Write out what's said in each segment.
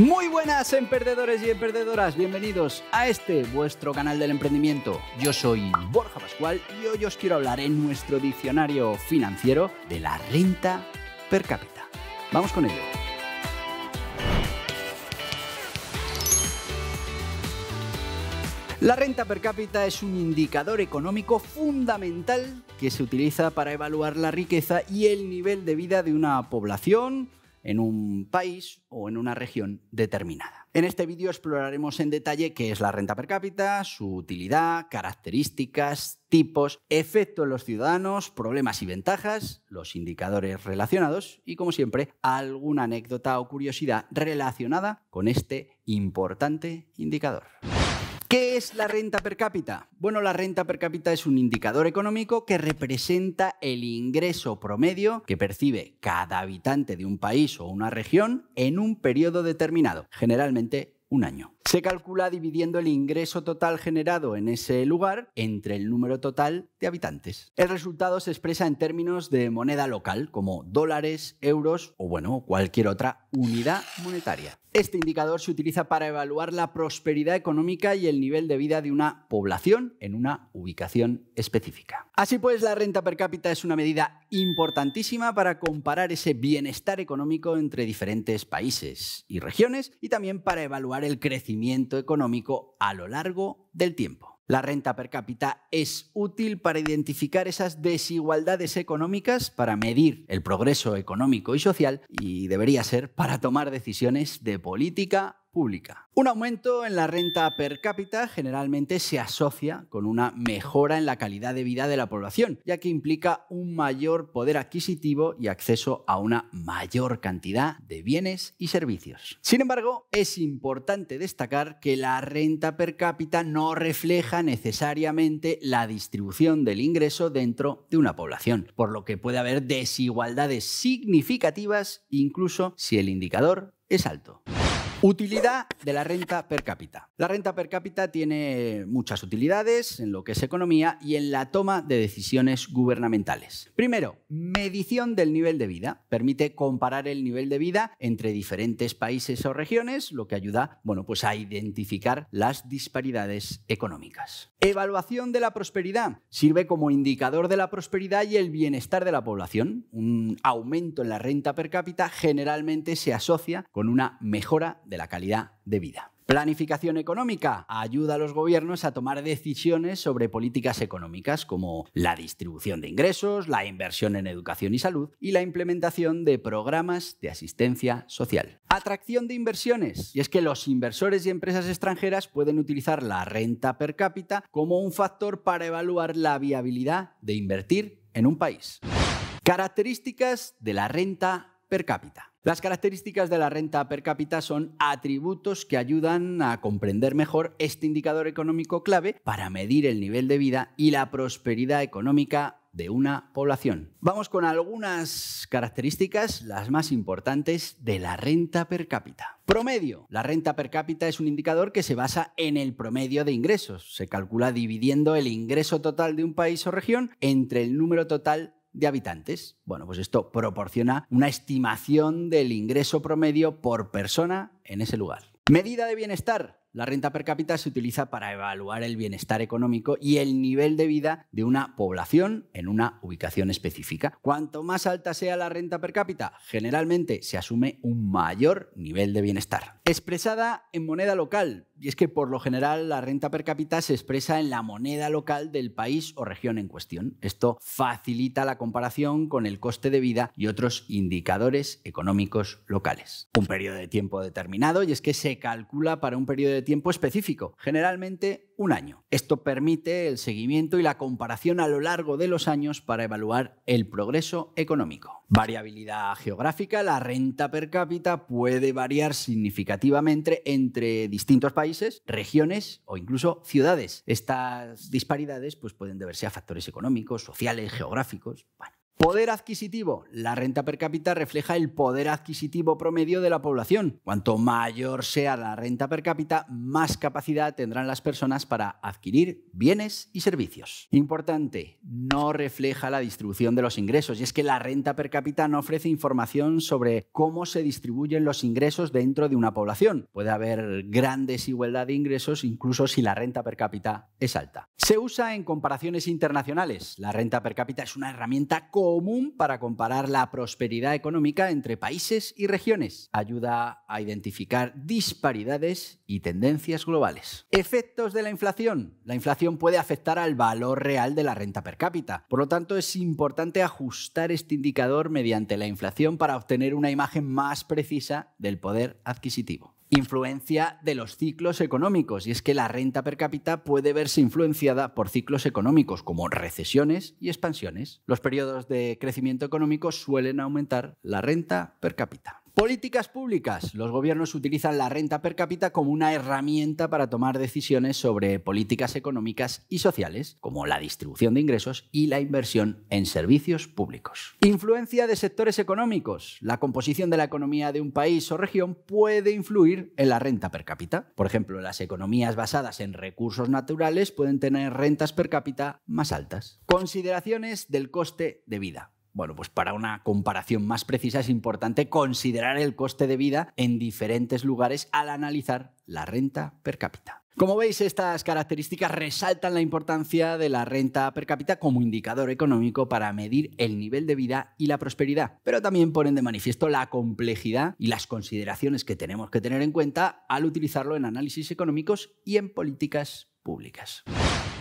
Muy buenas emprendedores y emprendedoras, bienvenidos a este vuestro canal del emprendimiento. Yo soy Borja Pascual y hoy os quiero hablar en nuestro diccionario financiero de la renta per cápita. Vamos con ello. La renta per cápita es un indicador económico fundamental que se utiliza para evaluar la riqueza y el nivel de vida de una población en un país o en una región determinada. En este vídeo exploraremos en detalle qué es la renta per cápita, su utilidad, características, tipos, efecto en los ciudadanos, problemas y ventajas, los indicadores relacionados y, como siempre, alguna anécdota o curiosidad relacionada con este importante indicador. ¿Qué es la renta per cápita? Bueno, la renta per cápita es un indicador económico que representa el ingreso promedio que percibe cada habitante de un país o una región en un periodo determinado, generalmente un año. Se calcula dividiendo el ingreso total generado en ese lugar entre el número total de habitantes. El resultado se expresa en términos de moneda local, como dólares, euros o bueno, cualquier otra unidad monetaria. Este indicador se utiliza para evaluar la prosperidad económica y el nivel de vida de una población en una ubicación específica. Así pues, la renta per cápita es una medida importantísima para comparar ese bienestar económico entre diferentes países y regiones y también para evaluar el crecimiento económico a lo largo del tiempo. La renta per cápita es útil para identificar esas desigualdades económicas, para medir el progreso económico y social y debería ser para tomar decisiones de política pública. Un aumento en la renta per cápita generalmente se asocia con una mejora en la calidad de vida de la población, ya que implica un mayor poder adquisitivo y acceso a una mayor cantidad de bienes y servicios. Sin embargo, es importante destacar que la renta per cápita no refleja necesariamente la distribución del ingreso dentro de una población, por lo que puede haber desigualdades significativas incluso si el indicador es alto. Utilidad de la renta per cápita. La renta per cápita tiene muchas utilidades en lo que es economía y en la toma de decisiones gubernamentales. Primero, medición del nivel de vida. Permite comparar el nivel de vida entre diferentes países o regiones, lo que ayuda bueno, pues a identificar las disparidades económicas. Evaluación de la prosperidad. Sirve como indicador de la prosperidad y el bienestar de la población. Un aumento en la renta per cápita generalmente se asocia con una mejora de la calidad de vida. Planificación económica ayuda a los gobiernos a tomar decisiones sobre políticas económicas como la distribución de ingresos, la inversión en educación y salud y la implementación de programas de asistencia social. Atracción de inversiones. Y es que los inversores y empresas extranjeras pueden utilizar la renta per cápita como un factor para evaluar la viabilidad de invertir en un país. Características de la renta per cápita. Las características de la renta per cápita son atributos que ayudan a comprender mejor este indicador económico clave para medir el nivel de vida y la prosperidad económica de una población. Vamos con algunas características, las más importantes, de la renta per cápita. Promedio. La renta per cápita es un indicador que se basa en el promedio de ingresos. Se calcula dividiendo el ingreso total de un país o región entre el número total de habitantes. Bueno, pues esto proporciona una estimación del ingreso promedio por persona en ese lugar. Medida de bienestar. La renta per cápita se utiliza para evaluar el bienestar económico y el nivel de vida de una población en una ubicación específica. Cuanto más alta sea la renta per cápita, generalmente se asume un mayor nivel de bienestar. Expresada en moneda local, y es que por lo general la renta per cápita se expresa en la moneda local del país o región en cuestión. Esto facilita la comparación con el coste de vida y otros indicadores económicos locales. Un periodo de tiempo determinado y es que se calcula para un periodo de tiempo específico, generalmente un año. Esto permite el seguimiento y la comparación a lo largo de los años para evaluar el progreso económico. Variabilidad geográfica, la renta per cápita puede variar significativamente entre distintos países países, regiones o incluso ciudades. Estas disparidades pues, pueden deberse a factores económicos, sociales, geográficos. Poder adquisitivo. La renta per cápita refleja el poder adquisitivo promedio de la población. Cuanto mayor sea la renta per cápita, más capacidad tendrán las personas para adquirir bienes y servicios. Importante, no refleja la distribución de los ingresos. Y es que la renta per cápita no ofrece información sobre cómo se distribuyen los ingresos dentro de una población. Puede haber gran desigualdad de ingresos incluso si la renta per cápita es alta. Se usa en comparaciones internacionales. La renta per cápita es una herramienta común para comparar la prosperidad económica entre países y regiones. Ayuda a identificar disparidades y tendencias globales. Efectos de la inflación. La inflación puede afectar al valor real de la renta per cápita. Por lo tanto, es importante ajustar este indicador mediante la inflación para obtener una imagen más precisa del poder adquisitivo influencia de los ciclos económicos, y es que la renta per cápita puede verse influenciada por ciclos económicos como recesiones y expansiones. Los periodos de crecimiento económico suelen aumentar la renta per cápita. Políticas públicas. Los gobiernos utilizan la renta per cápita como una herramienta para tomar decisiones sobre políticas económicas y sociales, como la distribución de ingresos y la inversión en servicios públicos. Influencia de sectores económicos. La composición de la economía de un país o región puede influir en la renta per cápita. Por ejemplo, las economías basadas en recursos naturales pueden tener rentas per cápita más altas. Consideraciones del coste de vida. Bueno, pues para una comparación más precisa es importante considerar el coste de vida en diferentes lugares al analizar la renta per cápita. Como veis, estas características resaltan la importancia de la renta per cápita como indicador económico para medir el nivel de vida y la prosperidad, pero también ponen de manifiesto la complejidad y las consideraciones que tenemos que tener en cuenta al utilizarlo en análisis económicos y en políticas públicas.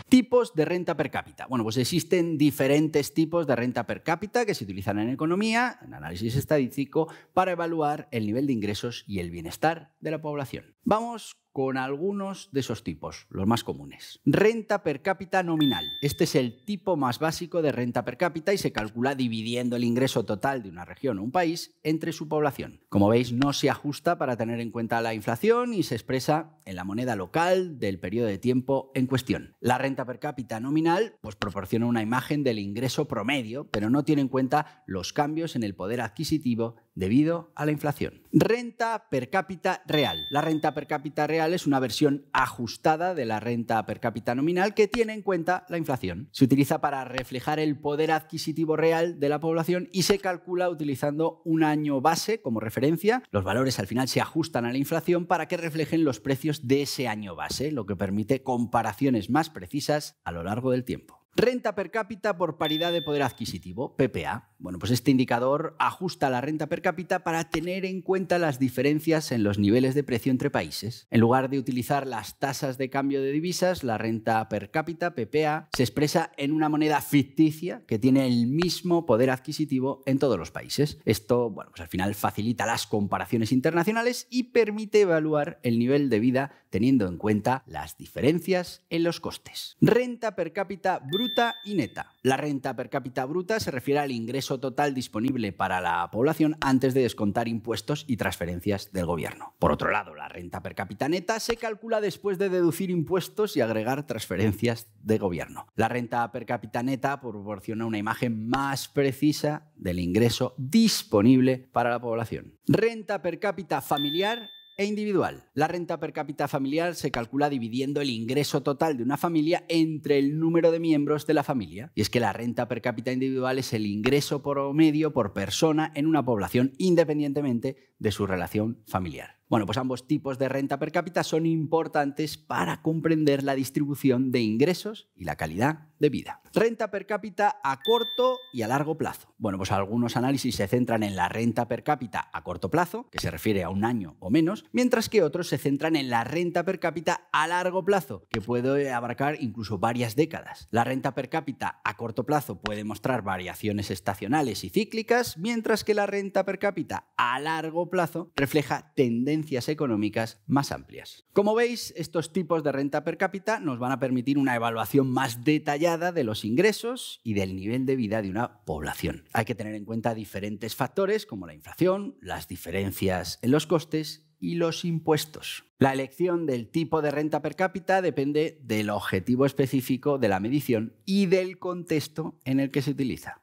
Tipos de renta per cápita. Bueno, pues existen diferentes tipos de renta per cápita que se utilizan en economía, en análisis estadístico, para evaluar el nivel de ingresos y el bienestar de la población. Vamos con algunos de esos tipos, los más comunes. Renta per cápita nominal. Este es el tipo más básico de renta per cápita y se calcula dividiendo el ingreso total de una región o un país entre su población. Como veis, no se ajusta para tener en cuenta la inflación y se expresa en la moneda local del periodo de tiempo en cuestión. La renta per cápita nominal pues proporciona una imagen del ingreso promedio, pero no tiene en cuenta los cambios en el poder adquisitivo debido a la inflación. Renta per cápita real. La renta per cápita real es una versión ajustada de la renta per cápita nominal que tiene en cuenta la inflación. Se utiliza para reflejar el poder adquisitivo real de la población y se calcula utilizando un año base como referencia. Los valores al final se ajustan a la inflación para que reflejen los precios de ese año base, lo que permite comparaciones más precisas a lo largo del tiempo. Renta per cápita por paridad de poder adquisitivo, PPA. Bueno, pues este indicador ajusta la renta per cápita para tener en cuenta las diferencias en los niveles de precio entre países. En lugar de utilizar las tasas de cambio de divisas, la renta per cápita, PPA, se expresa en una moneda ficticia que tiene el mismo poder adquisitivo en todos los países. Esto, bueno, pues al final facilita las comparaciones internacionales y permite evaluar el nivel de vida teniendo en cuenta las diferencias en los costes. Renta per cápita bruta y neta. La renta per cápita bruta se refiere al ingreso total disponible para la población antes de descontar impuestos y transferencias del gobierno. Por otro lado, la renta per cápita neta se calcula después de deducir impuestos y agregar transferencias de gobierno. La renta per cápita neta proporciona una imagen más precisa del ingreso disponible para la población. Renta per cápita familiar e individual. La renta per cápita familiar se calcula dividiendo el ingreso total de una familia entre el número de miembros de la familia. Y es que la renta per cápita individual es el ingreso promedio por persona en una población independientemente de su relación familiar. Bueno, pues ambos tipos de renta per cápita son importantes para comprender la distribución de ingresos y la calidad de vida. Renta per cápita a corto y a largo plazo. Bueno, pues algunos análisis se centran en la renta per cápita a corto plazo, que se refiere a un año o menos, mientras que otros se centran en la renta per cápita a largo plazo, que puede abarcar incluso varias décadas. La renta per cápita a corto plazo puede mostrar variaciones estacionales y cíclicas, mientras que la renta per cápita a largo plazo refleja tendencias económicas más amplias. Como veis, estos tipos de renta per cápita nos van a permitir una evaluación más detallada de los ingresos y del nivel de vida de una población. Hay que tener en cuenta diferentes factores como la inflación, las diferencias en los costes y los impuestos. La elección del tipo de renta per cápita depende del objetivo específico de la medición y del contexto en el que se utiliza.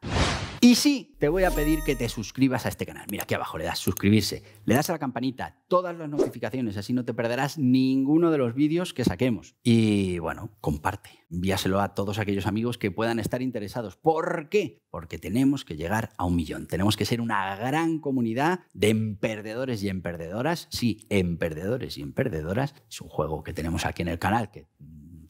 Y sí, te voy a pedir que te suscribas a este canal. Mira, aquí abajo le das suscribirse, le das a la campanita, todas las notificaciones, así no te perderás ninguno de los vídeos que saquemos. Y bueno, comparte, envíaselo a todos aquellos amigos que puedan estar interesados. ¿Por qué? Porque tenemos que llegar a un millón. Tenemos que ser una gran comunidad de emperdedores y emperdedoras. Sí, emperdedores y emperdedoras. Es un juego que tenemos aquí en el canal que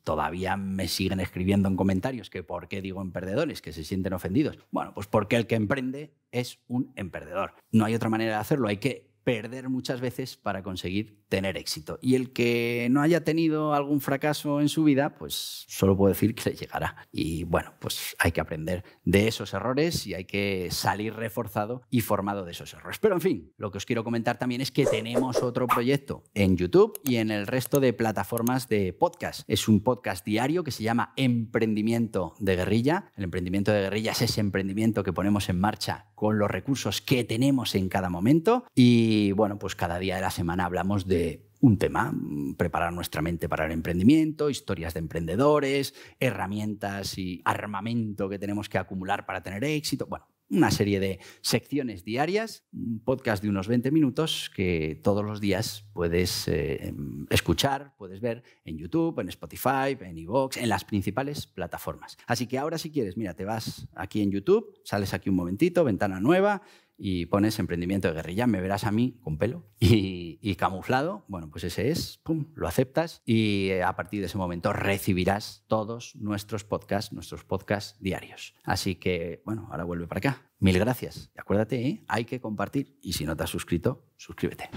todavía me siguen escribiendo en comentarios que por qué digo emprendedores, que se sienten ofendidos. Bueno, pues porque el que emprende es un emprendedor. No hay otra manera de hacerlo, hay que perder muchas veces para conseguir tener éxito. Y el que no haya tenido algún fracaso en su vida, pues solo puedo decir que le llegará. Y bueno, pues hay que aprender de esos errores y hay que salir reforzado y formado de esos errores. Pero en fin, lo que os quiero comentar también es que tenemos otro proyecto en YouTube y en el resto de plataformas de podcast. Es un podcast diario que se llama Emprendimiento de Guerrilla. El emprendimiento de guerrilla es ese emprendimiento que ponemos en marcha con los recursos que tenemos en cada momento. Y y bueno, pues cada día de la semana hablamos de un tema, preparar nuestra mente para el emprendimiento, historias de emprendedores, herramientas y armamento que tenemos que acumular para tener éxito. Bueno, una serie de secciones diarias, un podcast de unos 20 minutos que todos los días puedes eh, escuchar, puedes ver en YouTube, en Spotify, en iVoox, en las principales plataformas. Así que ahora si quieres, mira, te vas aquí en YouTube, sales aquí un momentito, ventana nueva, y pones emprendimiento de guerrilla, me verás a mí con pelo y, camuflado, bueno, pues ese es, pum, lo aceptas y eh, a partir de ese momento recibirás todos nuestros podcasts, nuestros podcasts diarios. Así que, bueno, ahora vuelve para acá. Mil gracias. Y acuérdate, ¿eh? hay que compartir. Y si no te has suscrito, suscríbete.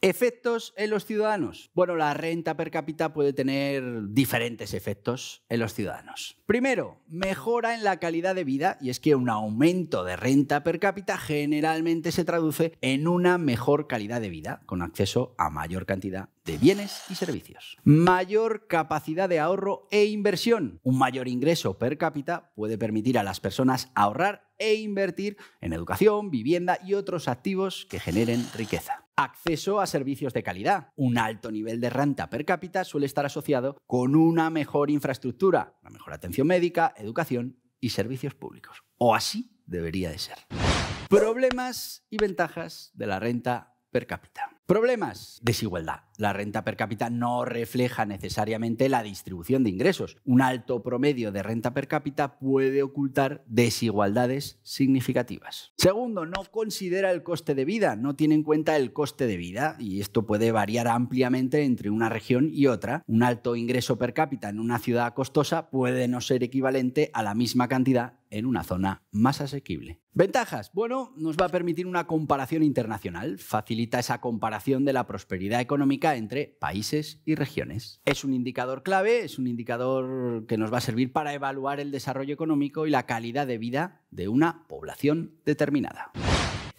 Efectos en los ciudadanos. Bueno, la renta per cápita puede tener diferentes efectos en los ciudadanos. Primero, mejora en la calidad de vida, y es que un aumento de renta per cápita generalmente se traduce en una mejor calidad de vida, con acceso a mayor cantidad de bienes y servicios. Mayor capacidad de ahorro e inversión. Un mayor ingreso per cápita puede permitir a las personas ahorrar e invertir en educación, vivienda y otros activos que generen riqueza. Acceso a servicios de calidad. Un alto nivel de renta per cápita suele estar asociado con una mejor infraestructura, una mejor atención médica, educación y servicios públicos. O así debería de ser. Problemas y ventajas de la renta per cápita. Problemas. Desigualdad. La renta per cápita no refleja necesariamente la distribución de ingresos. Un alto promedio de renta per cápita puede ocultar desigualdades significativas. Segundo, no considera el coste de vida, no tiene en cuenta el coste de vida y esto puede variar ampliamente entre una región y otra. Un alto ingreso per cápita en una ciudad costosa puede no ser equivalente a la misma cantidad en una zona más asequible. Ventajas. Bueno, nos va a permitir una comparación internacional, facilita esa comparación de la prosperidad económica entre países y regiones. Es un indicador clave, es un indicador que nos va a servir para evaluar el desarrollo económico y la calidad de vida de una población determinada.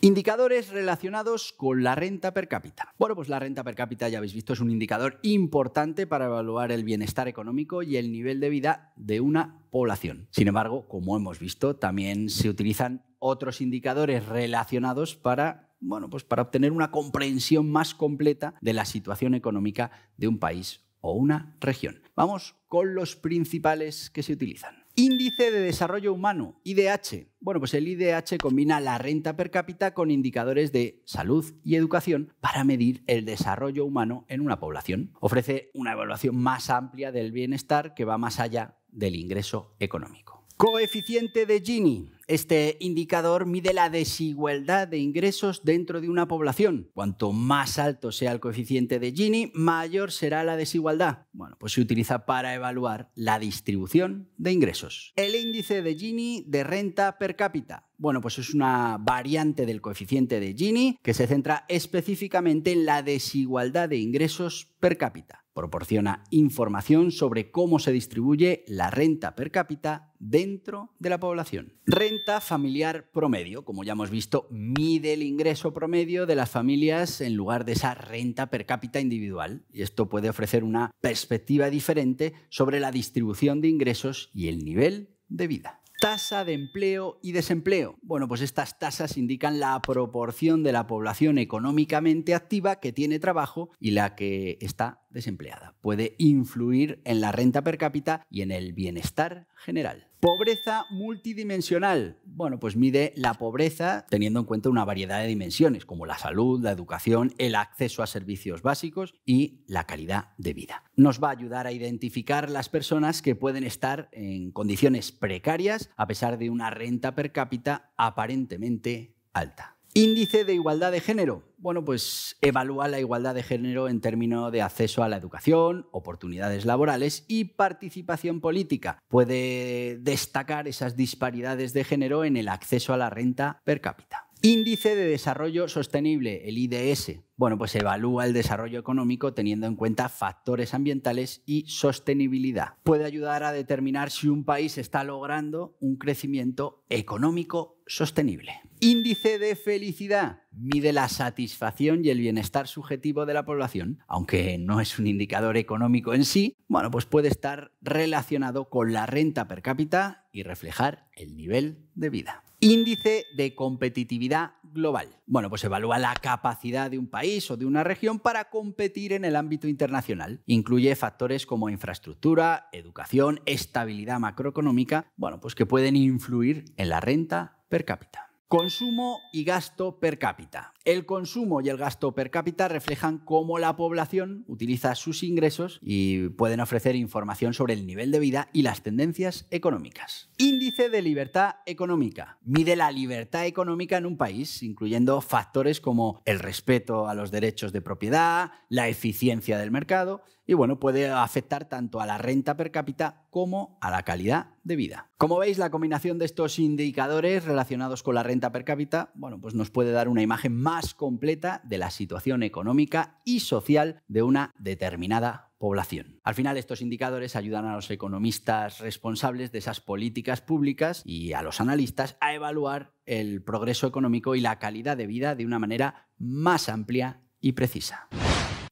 Indicadores relacionados con la renta per cápita. Bueno, pues la renta per cápita, ya habéis visto, es un indicador importante para evaluar el bienestar económico y el nivel de vida de una población. Sin embargo, como hemos visto, también se utilizan otros indicadores relacionados para bueno, pues para obtener una comprensión más completa de la situación económica de un país o una región. Vamos con los principales que se utilizan. Índice de Desarrollo Humano, IDH. Bueno, pues el IDH combina la renta per cápita con indicadores de salud y educación para medir el desarrollo humano en una población. Ofrece una evaluación más amplia del bienestar que va más allá del ingreso económico. Coeficiente de Gini. Este indicador mide la desigualdad de ingresos dentro de una población. Cuanto más alto sea el coeficiente de Gini, mayor será la desigualdad. Bueno, pues se utiliza para evaluar la distribución de ingresos. El índice de Gini de renta per cápita. Bueno, pues es una variante del coeficiente de Gini que se centra específicamente en la desigualdad de ingresos per cápita proporciona información sobre cómo se distribuye la renta per cápita dentro de la población. Renta familiar promedio, como ya hemos visto, mide el ingreso promedio de las familias en lugar de esa renta per cápita individual. Y esto puede ofrecer una perspectiva diferente sobre la distribución de ingresos y el nivel de vida. Tasa de empleo y desempleo. Bueno, pues estas tasas indican la proporción de la población económicamente activa que tiene trabajo y la que está desempleada. Puede influir en la renta per cápita y en el bienestar general. Pobreza multidimensional. Bueno, pues mide la pobreza teniendo en cuenta una variedad de dimensiones, como la salud, la educación, el acceso a servicios básicos y la calidad de vida. Nos va a ayudar a identificar las personas que pueden estar en condiciones precarias a pesar de una renta per cápita aparentemente alta. Índice de igualdad de género bueno, pues evalúa la igualdad de género en términos de acceso a la educación, oportunidades laborales y participación política. Puede destacar esas disparidades de género en el acceso a la renta per cápita. Índice de Desarrollo Sostenible, el IDS. Bueno, pues evalúa el desarrollo económico teniendo en cuenta factores ambientales y sostenibilidad. Puede ayudar a determinar si un país está logrando un crecimiento económico sostenible. Índice de felicidad mide la satisfacción y el bienestar subjetivo de la población, aunque no es un indicador económico en sí, bueno, pues puede estar relacionado con la renta per cápita y reflejar el nivel de vida. Índice de competitividad global. Bueno, pues evalúa la capacidad de un país o de una región para competir en el ámbito internacional. Incluye factores como infraestructura, educación, estabilidad macroeconómica, bueno, pues que pueden influir en la renta per cápita. Consumo y gasto per cápita. El consumo y el gasto per cápita reflejan cómo la población utiliza sus ingresos y pueden ofrecer información sobre el nivel de vida y las tendencias económicas. Índice de libertad económica. Mide la libertad económica en un país, incluyendo factores como el respeto a los derechos de propiedad, la eficiencia del mercado y bueno, puede afectar tanto a la renta per cápita como a la calidad de vida. Como veis, la combinación de estos indicadores relacionados con la renta per cápita, bueno, pues nos puede dar una imagen más más completa de la situación económica y social de una determinada población. Al final, estos indicadores ayudan a los economistas responsables de esas políticas públicas y a los analistas a evaluar el progreso económico y la calidad de vida de una manera más amplia y precisa.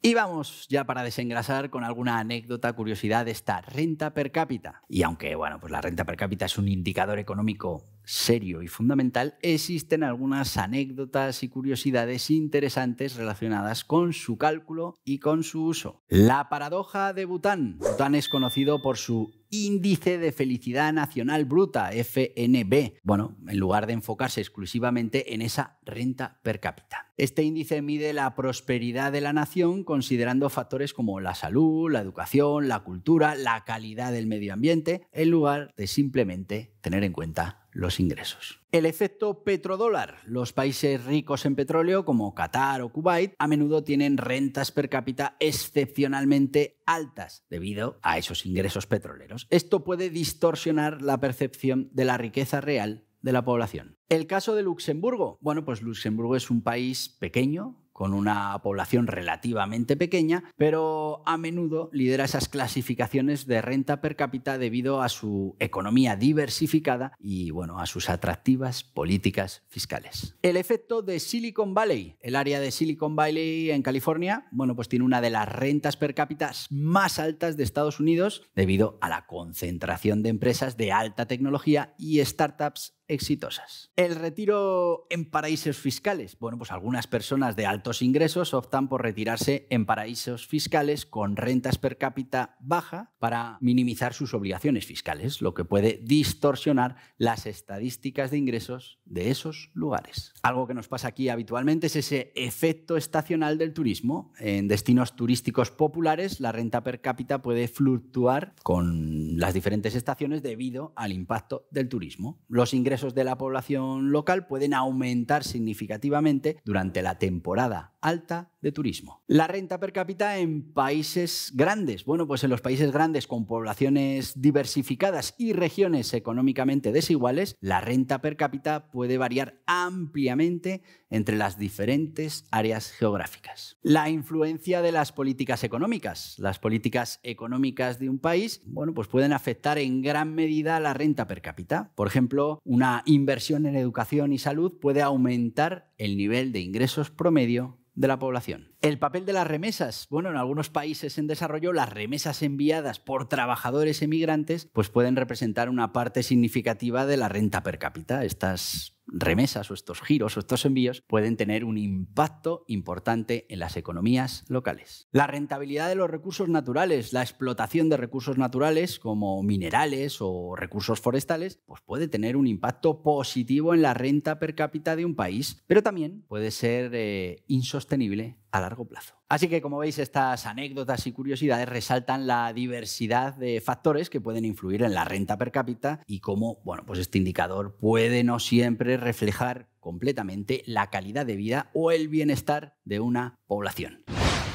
Y vamos ya para desengrasar con alguna anécdota, curiosidad de esta renta per cápita. Y aunque, bueno, pues la renta per cápita es un indicador económico serio y fundamental, existen algunas anécdotas y curiosidades interesantes relacionadas con su cálculo y con su uso. La paradoja de Bután. Bután es conocido por su Índice de Felicidad Nacional Bruta, FNB. Bueno, en lugar de enfocarse exclusivamente en esa renta per cápita. Este índice mide la prosperidad de la nación considerando factores como la salud, la educación, la cultura, la calidad del medio ambiente, en lugar de simplemente tener en cuenta los ingresos. El efecto petrodólar. Los países ricos en petróleo, como Qatar o Kuwait, a menudo tienen rentas per cápita excepcionalmente altas debido a esos ingresos petroleros. Esto puede distorsionar la percepción de la riqueza real de la población. El caso de Luxemburgo. Bueno, pues Luxemburgo es un país pequeño, con una población relativamente pequeña, pero a menudo lidera esas clasificaciones de renta per cápita debido a su economía diversificada y bueno, a sus atractivas políticas fiscales. El efecto de Silicon Valley. El área de Silicon Valley en California, bueno, pues tiene una de las rentas per cápita más altas de Estados Unidos debido a la concentración de empresas de alta tecnología y startups exitosas. El retiro en paraísos fiscales. Bueno, pues algunas personas de altos ingresos optan por retirarse en paraísos fiscales con rentas per cápita baja para minimizar sus obligaciones fiscales, lo que puede distorsionar las estadísticas de ingresos de esos lugares. Algo que nos pasa aquí habitualmente es ese efecto estacional del turismo. En destinos turísticos populares, la renta per cápita puede fluctuar con las diferentes estaciones debido al impacto del turismo. Los ingresos de la población local pueden aumentar significativamente durante la temporada alta de turismo. La renta per cápita en países grandes. Bueno, pues en los países grandes con poblaciones diversificadas y regiones económicamente desiguales, la renta per cápita puede variar ampliamente entre las diferentes áreas geográficas. La influencia de las políticas económicas. Las políticas económicas de un país, bueno, pues pueden afectar en gran medida la renta per cápita. Por ejemplo, una inversión en educación y salud puede aumentar el nivel de ingresos promedio de la población. El papel de las remesas. Bueno, en algunos países en desarrollo las remesas enviadas por trabajadores emigrantes pues pueden representar una parte significativa de la renta per cápita. Estas remesas o estos giros o estos envíos pueden tener un impacto importante en las economías locales. La rentabilidad de los recursos naturales, la explotación de recursos naturales como minerales o recursos forestales, pues puede tener un impacto positivo en la renta per cápita de un país, pero también puede ser eh, insostenible a largo plazo. Así que como veis, estas anécdotas y curiosidades resaltan la diversidad de factores que pueden influir en la renta per cápita y cómo, bueno, pues este indicador puede no siempre reflejar completamente la calidad de vida o el bienestar de una población.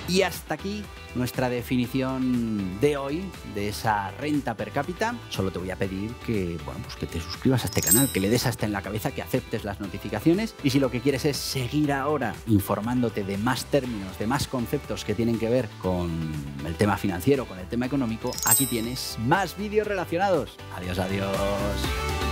Y hasta aquí nuestra definición de hoy de esa renta per cápita. Solo te voy a pedir que, bueno, pues que te suscribas a este canal, que le des hasta en la cabeza, que aceptes las notificaciones y si lo que quieres es seguir ahora informándote de más términos, de más conceptos que tienen que ver con el tema financiero, con el tema económico, aquí tienes más vídeos relacionados. Adiós, adiós.